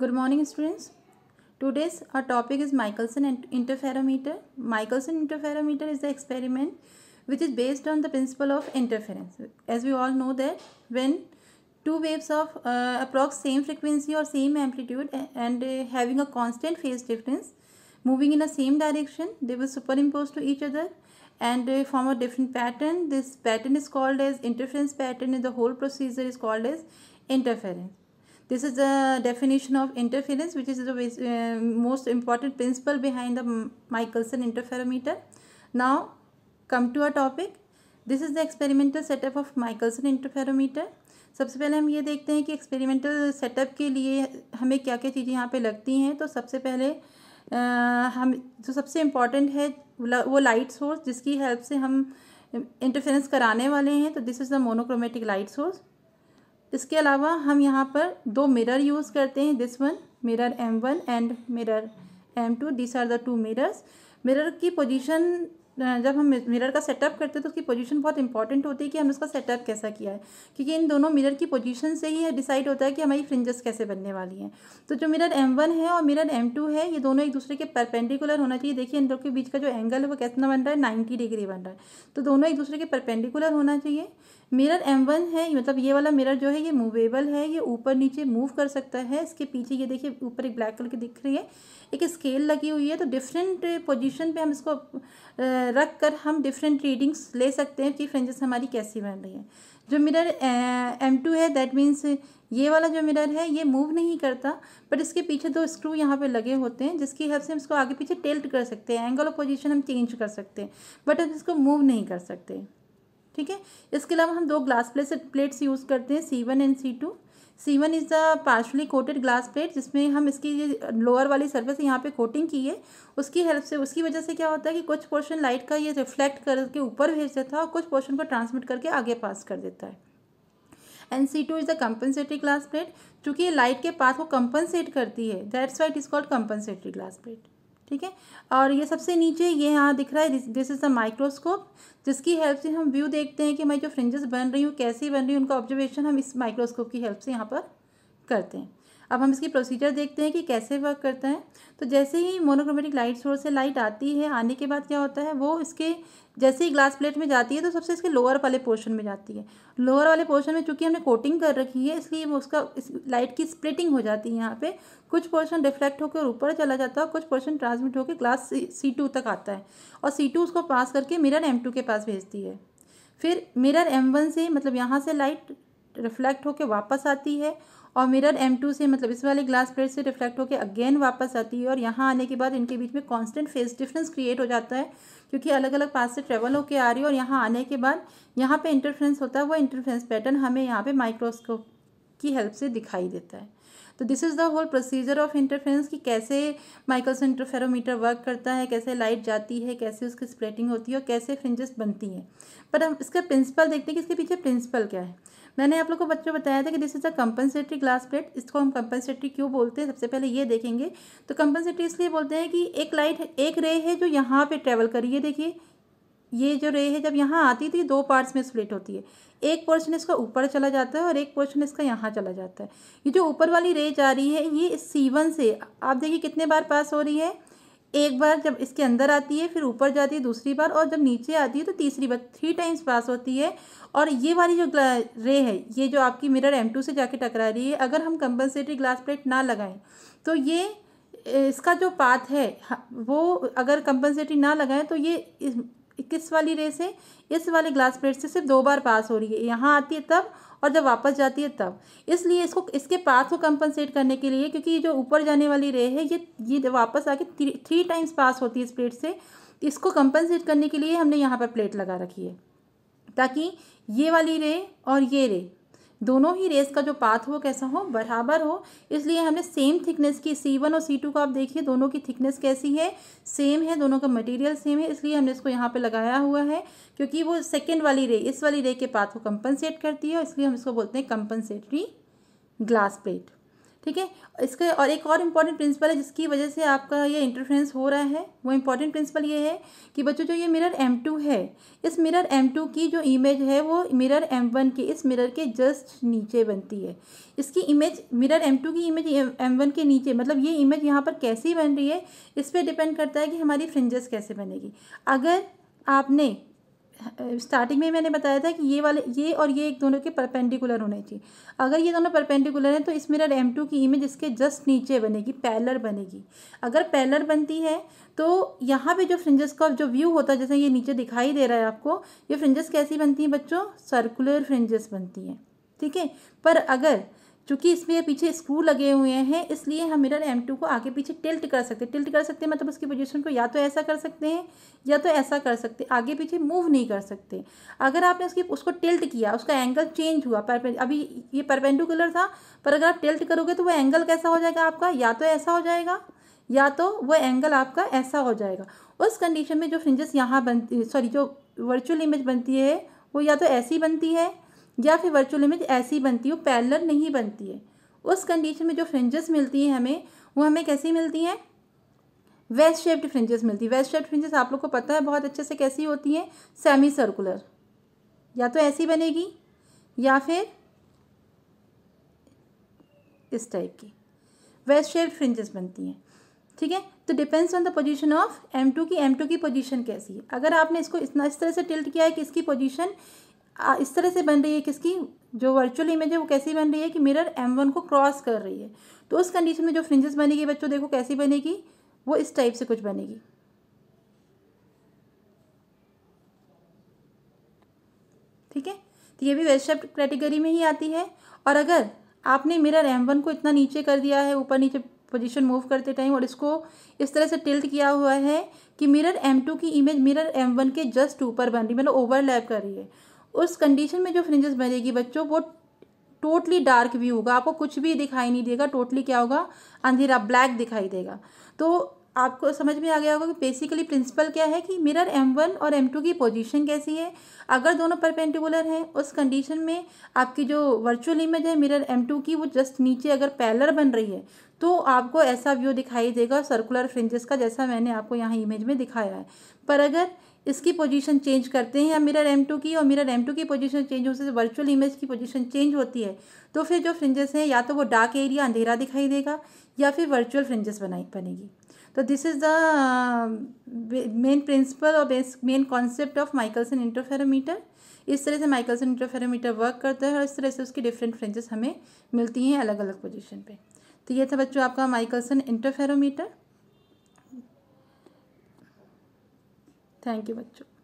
Good morning students. Today's our topic is Michelson interferometer. Michelson interferometer is the experiment which is based on the principle of interference. As we all know that when two waves of uh, approx same frequency or same amplitude and uh, having a constant phase difference moving in the same direction they will superimpose to each other and uh, form a different pattern. This pattern is called as interference pattern and the whole procedure is called as interference. this is the definition of interference which is the uh, most important principle behind the michelson interferometer now come to our topic this is the experimental setup of Michelson interferometer सबसे पहले हम ये देखते हैं कि experimental setup के लिए हमें क्या क्या चीज़ें यहाँ पे लगती हैं तो सबसे पहले आ, हम जो सबसे इम्पॉर्टेंट है वो लाइट सोर्स जिसकी हेल्प से हम इंटरफेरेंस कराने वाले हैं तो this is the monochromatic light source इसके अलावा हम यहाँ पर दो मिरर यूज़ करते हैं this one mirror M one and mirror M two this are the two mirrors mirror की पोजीशन जब हम मिरर का सेटअप करते हैं तो उसकी पोजीशन बहुत इंपॉर्टेंट होती है कि हमने उसका सेटअप कैसा किया है क्योंकि इन दोनों मिरर की पोजीशन से ही डिसाइड होता है कि हमारी फ्रिंजस कैसे बनने वाली हैं तो जो मिरर एम वन है और मिरर एम टू है ये दोनों एक दूसरे के परपेंडिकुलर होना चाहिए देखिए इन दोनों के बीच का जो एंगल है वो कितना बन रहा है नाइन्टी डिग्री बन रहा है तो दोनों एक दूसरे के परपेंडिकुलर होना चाहिए मिरर एम वन है मतलब ये वाला मिरर जो है ये मूवेबल है ये ऊपर नीचे मूव कर सकता है इसके पीछे ये देखिए ऊपर एक ब्लैक कलर की दिख रही है एक स्केल लगी हुई है तो डिफरेंट पोजीशन पे हम इसको रख कर हम डिफरेंट रीडिंग्स ले सकते हैं कि फ्रेंजेस हमारी कैसी बन रही है जो मिरर एम टू है दैट मीन्स ये वाला जो मिरर है ये मूव नहीं करता बट इसके पीछे दो स्क्रू यहाँ पे लगे होते हैं जिसकी हेल्प से हम इसको आगे पीछे टेल्ट कर सकते हैं एंगल ऑफ पोजिशन हम चेंज कर सकते हैं बट हम इसको मूव नहीं कर सकते ठीक है इसके अलावा हम दो ग्लास प्लेट प्लेट्स यूज़ करते हैं C one and C two C one is the partially coated glass plate जिसमें हम इसकी ये लोअर वाली सर्विस यहाँ पे कोटिंग की है उसकी हेल्प से उसकी वजह से क्या होता है कि कुछ पोर्शन लाइट का ये रिफ्लेक्ट करके ऊपर भेज देता है और कुछ पोर्शन को ट्रांसमिट करके आगे पास कर देता है and C two is the compensatory glass plate चूँकि ये लाइट के पाथ को कम्पनसेट करती है that's why it is called compensatory glass plate ठीक है और ये सबसे नीचे ये यहाँ दिख रहा है दिस इज़ अ माइक्रोस्कोप जिसकी हेल्प से हम व्यू देखते हैं कि मैं जो फ्रिंजेस बन रही हूँ कैसी बन रही हूँ उनका ऑब्जर्वेशन हम इस माइक्रोस्कोप की हेल्प से यहाँ पर करते हैं अब हम इसकी प्रोसीजर देखते हैं कि कैसे वर्क करता है तो जैसे ही मोनोक्रोमेटिक लाइट सोर्स से लाइट आती है आने के बाद क्या होता है वो इसके जैसे ही ग्लास प्लेट में जाती है तो सबसे इसके लोअर वाले पोर्शन में जाती है लोअर वाले पोर्शन में चूंकि हमने कोटिंग कर रखी है इसलिए उसका इस लाइट की स्प्लिटिंग हो जाती है यहाँ पे कुछ पोर्शन रिफ्लेक्ट होकर ऊपर चला जाता है और कुछ पोर्शन ट्रांसमिट होकर ग्लास सी टू तक आता है और सी टू उसको पास करके मिरर एम टू के पास भेजती है फिर मिरर एम वन से मतलब यहाँ से लाइट रिफ्लेक्ट होकर वापस आती है और मिरर M2 से मतलब इस वाले ग्लास प्लेट से रिफ्लेक्ट होकर अगेन वापस आती है और यहाँ आने के बाद इनके बीच में कांस्टेंट फेस डिफरेंस क्रिएट हो जाता है क्योंकि अलग अलग पास से ट्रेवल होकर आ रही है और यहाँ आने के बाद यहाँ पे इंटरफ्रेंस होता है वो इंटरफ्रेंस पैटर्न हमें यहाँ पे माइक्रोस्कोप की हेल्प से दिखाई देता है तो this is the whole procedure of interference कि कैसे माइक्रोस इंटरफेरोमीटर वर्क करता है कैसे लाइट जाती है कैसे उसकी स्प्रेटिंग होती है और कैसे फ्रिंजेस बनती हैं पर हम इसका प्रिंसिपल देखते हैं कि इसके पीछे प्रिंसिपल क्या है मैंने आप लोग को बच्चों बताया था कि this is a compensatory glass plate इसको हम कंपनसेटरी क्यों बोलते हैं सबसे पहले ये देखेंगे तो कंपनसेटरी इसलिए बोलते हैं कि एक लाइट एक रे है जो यहाँ पर ट्रेवल करी है देखिए ये जो रे है जब यहाँ आती थी तो दो पार्ट्स में स्प्लिट होती है एक पोर्शन इसका ऊपर चला जाता है और एक पोर्शन इसका यहाँ चला जाता है ये जो ऊपर वाली रे जा रही है ये सी वन से आप देखिए कितने बार पास हो रही है एक बार जब इसके अंदर आती है फिर ऊपर जाती है दूसरी बार और जब नीचे आती है तो तीसरी बार थ्री टाइम्स पास होती है और ये वाली जो रे है ये जो आपकी मिरर एम टू से जाके टकरा रही है अगर हम कंपनसेटरी ग्लास प्लेट ना लगाएं तो ये इसका जो पाथ है वो अगर कंपनसेटरी ना लगाएं तो ये इस किस वाली रे से इस वाले ग्लास प्लेट से सिर्फ दो बार पास हो रही है यहाँ आती है तब और जब वापस जाती है तब इसलिए इसको इसके पास को कंपनसेट करने के लिए क्योंकि ये जो ऊपर जाने वाली रे है ये ये वापस आके थ्री थ्री टाइम्स पास होती है इस प्लेट से इसको कंपनसेट करने के लिए हमने यहाँ पर प्लेट लगा रखी है ताकि ये वाली रे और ये रे दोनों ही रेस का जो पाथ हो कैसा हो बराबर हो इसलिए हमने सेम थिकनेस की सी वन और सी टू को आप देखिए दोनों की थिकनेस कैसी है सेम है दोनों का मटेरियल सेम है इसलिए हमने इसको यहाँ पे लगाया हुआ है क्योंकि वो सेकेंड वाली रे इस वाली रे के पाथ को कंपनसेट करती है इसलिए हम इसको बोलते हैं कंपनसेटरी ग्लास प्लेट ठीक है इसके और एक और इम्पॉर्टेंट प्रिंसिपल है जिसकी वजह से आपका ये इंटरफ्रेंस हो रहा है वो इम्पॉर्टेंट प्रिंसिपल ये है कि बच्चों जो ये मिरर एम टू है इस मिरर एम टू की जो इमेज है वो मिरर एम वन के इस मिरर के जस्ट नीचे बनती है इसकी इमेज मिरर एम टू की इमेज एम वन के नीचे मतलब ये इमेज यहाँ पर कैसी बन रही है इस पर डिपेंड करता है कि हमारी फ्रिंजेस कैसे बनेगी अगर आपने स्टार्टिंग में मैंने बताया था कि ये वाले ये और ये एक दोनों के परपेंडिकुलर होने चाहिए अगर ये दोनों परपेंडिकुलर हैं तो इस मिरर एम टू की इमेज इसके जस्ट नीचे बनेगी पैलर बनेगी अगर पैलर बनती है तो यहाँ पे जो फ्रिंजेस का जो व्यू होता है जैसे ये नीचे दिखाई दे रहा है आपको ये फ्रिंजेस कैसी बनती हैं बच्चों सर्कुलर फ्रिंजेस बनती हैं ठीक है पर अगर चूँकि इसमें पीछे स्क्रू लगे हुए हैं इसलिए हम मिरर एम टू को आगे पीछे टिल्ट कर सकते हैं टिल्ट कर सकते हैं मतलब उसकी पोजीशन को या तो ऐसा कर सकते हैं या तो ऐसा कर सकते हैं आगे पीछे मूव नहीं कर सकते अगर आपने उसकी उसको टिल्ट किया उसका एंगल चेंज हुआ अभी ये परपेंडिकुलर था पर अगर आप टिल्ट करोगे तो वो एंगल कैसा हो जाएगा आपका या तो ऐसा हो जाएगा या तो वो एंगल आपका ऐसा हो जाएगा उस कंडीशन में जो फ्रिंजेस यहाँ बनती सॉरी जो वर्चुअल इमेज बनती है वो या तो ऐसी बनती है या फिर वर्चुअल इमेज ऐसी बनती हो पैलर नहीं बनती है उस कंडीशन में जो फ्रिंजेस मिलती हैं हमें वो हमें कैसी मिलती हैं वेस्ट शेप्ड फ्रिंजेस मिलती है वेस्ट शेप्ड फ्रिंजेस आप लोग को पता है बहुत अच्छे से कैसी होती हैं सेमी सर्कुलर या तो ऐसी बनेगी या फिर इस टाइप की वेस्ट शेप्ड फ्रिंजेस बनती हैं ठीक है तो depends on the position of M two की एम टू की पोजीशन कैसी है अगर आपने इसको इतना इस तरह से टिल्ट किया है कि इसकी पोजीशन इस तरह से बन रही है किसकी जो वर्चुअल इमेज है वो कैसी बन रही है कि मिरर एम वन को क्रॉस कर रही है तो उस कंडीशन में जो फ्रिंजेस बनेगी बच्चों देखो कैसी बनेगी वो इस टाइप से कुछ बनेगी ठीक है तो ये भी वेस्ट कैटेगरी में ही आती है और अगर आपने मिरर एम वन को इतना नीचे कर दिया है ऊपर नीचे पोजीशन मूव करते टाइम और इसको इस तरह से टिल्ट किया हुआ है कि मिरर एम टू की इमेज मिरर एम वन के जस्ट ऊपर बन रही मतलब ओवरलैप कर रही है उस कंडीशन में जो फ्रिंजेस बनेगी बच्चों वो टोटली डार्क भी होगा आपको कुछ भी दिखाई नहीं देगा टोटली क्या होगा अंधेरा ब्लैक दिखाई देगा तो आपको समझ में आ गया होगा कि बेसिकली प्रिंसिपल क्या है कि मिरर M1 और M2 की पोजीशन कैसी है अगर दोनों परपेंडिकुलर हैं उस कंडीशन में आपकी जो वर्चुअल इमेज है मिरर M2 की वो जस्ट नीचे अगर पैलर बन रही है तो आपको ऐसा व्यू दिखाई देगा सर्कुलर फ्रिंजेस का जैसा मैंने आपको यहाँ इमेज में दिखाया है पर अगर इसकी पोजीशन चेंज करते हैं या मिरर एम टू की और मिरर एम टू की पोजीशन चेंज होने से वर्चुअल इमेज की पोजीशन चेंज होती है तो फिर जो फ्रिंजेस हैं या तो वो डार्क एरिया अंधेरा दिखाई देगा या फिर वर्चुअल फ्रिंजेस बनाई बनेगी तो this is the main principle और main concept of Michelson interferometer इस तरह से माइकलसन इंटरफेरोमीटर वर्क करता है और इस तरह से उसकी डिफरेंट फ्रेंजेस हमें मिलती हैं अलग अलग पोजीशन पे तो ये था बच्चों आपका माइकलसन इंटरफेरोमीटर थैंक यू बच्चों